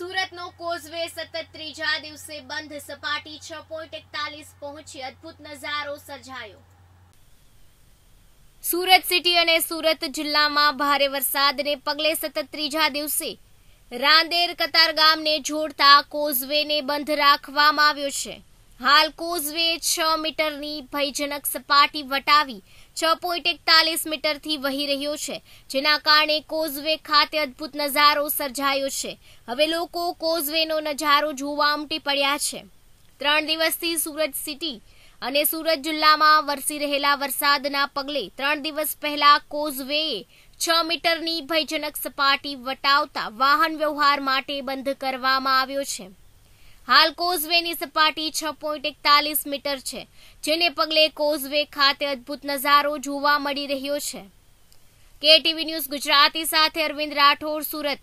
સુરતનો કોઝવે સતત ત્રીજા દિવસે બંધ સપાટી છ પોઈન્ટ એકતાલીસ પહોંચી અદ્ભુત નજારો સર્જાયો સુરત સિટી અને સુરત જિલ્લામાં ભારે વરસાદને પગલે સતત ત્રીજા દિવસે રાંદેર કતારગામને જોડતા કોઝવેને બંધ રાખવામાં આવ્યો છે હાલ કોઝવે છ મીટરની ભયજનક સપાટી વટાવી છ પોઈન્ટ એકતાલીસ મીટરથી વહી રહ્યો છે જેના કારણે કોઝવે ખાતે અદ્ભુત નજારો સર્જાયો છે હવે લોકો કોઝવેનો નજારો જોવા ઉમટી પડ્યા છે ત્રણ દિવસથી સુરત સિટી અને સુરત જિલ્લામાં વરસી રહેલા વરસાદના પગલે ત્રણ દિવસ પહેલા કોઝવેએ છ મીટરની ભયજનક સપાટી વટાવતા વાહન વ્યવહાર માટે બંધ કરવામાં આવ્યો છે હાલ કોઝવેની સપાટી છ પોઈન્ટ એકતાલીસ મીટર છે જેને પગલે કોઝવે ખાતે અદ્ભુત નજારો જોવા મળી રહ્યો છે કેટીવી ન્યૂઝ ગુજરાતી સાથે અરવિંદ રાઠોડ સુરત